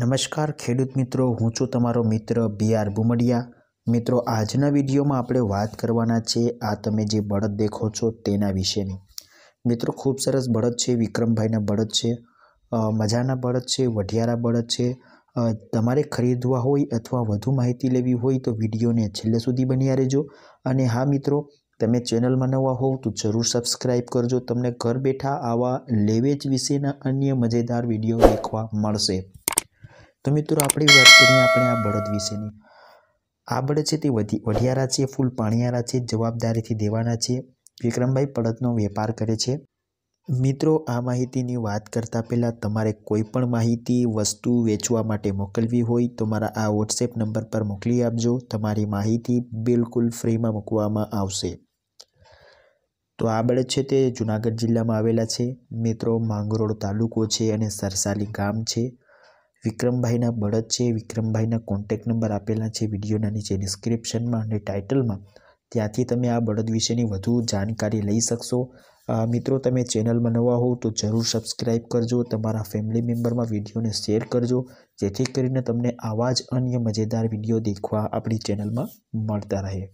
નમસ્કાર ખેડૂત મિત્રો હું છું તમારો મિત્ર બી આર બુમડિયા મિત્રો આજના વિડીયોમાં આપણે વાત કરવાના છે આ તમે જે બળદ દેખો છો તેના વિશેની મિત્રો ખૂબ સરસ બળદ છે વિક્રમભાઈના બળદ છે મજાના બળદ છે વઢિયારા બળદ છે તમારે ખરીદવા હોય અથવા વધુ માહિતી લેવી હોય તો વિડીયોને છેલ્લે સુધી બન્યા રહેજો અને હા મિત્રો તમે ચેનલમાં નવા હોવ તો જરૂર સબસ્ક્રાઈબ કરજો તમને ઘર બેઠા આવા લેવેજ વિશેના અન્ય મજેદાર વિડીયો દેખવા મળશે તો મિત્રો આપણી વાત કરીએ આપણે આ બળદ વિશેની આ બળદ છે તે વધી વઢિયારા છે ફૂલ પાણિયારા છે જવાબદારીથી દેવાના છે વિક્રમભાઈ બળદનો વેપાર કરે છે મિત્રો આ માહિતીની વાત કરતાં પહેલાં તમારે કોઈ પણ માહિતી વસ્તુ વેચવા માટે મોકલવી હોય તો મારા આ વોટ્સએપ નંબર પર મોકલી આપજો તમારી માહિતી બિલકુલ ફ્રીમાં મૂકવામાં આવશે તો આ બળદ છે તે જુનાગઢ જિલ્લામાં આવેલા છે મિત્રો માંગરોળ તાલુકો છે અને સરસાલી ગામ છે વિક્રમભાઈના બળદ છે વિક્રમભાઈના કોન્ટેક નંબર આપેલા છે વિડીયોના નીચે ડિસ્ક્રિપ્શનમાં અને ટાઇટલમાં ત્યાંથી તમે આ બળદ વિશેની વધુ જાણકારી લઈ શકશો મિત્રો તમે ચેનલમાં નવા હોવ તો જરૂર સબસ્ક્રાઈબ કરજો તમારા ફેમિલી મેમ્બરમાં વિડીયોને શેર કરજો જેથી કરીને તમને આવા જ અન્ય મજેદાર વિડીયો દેખવા આપણી ચેનલમાં મળતા રહે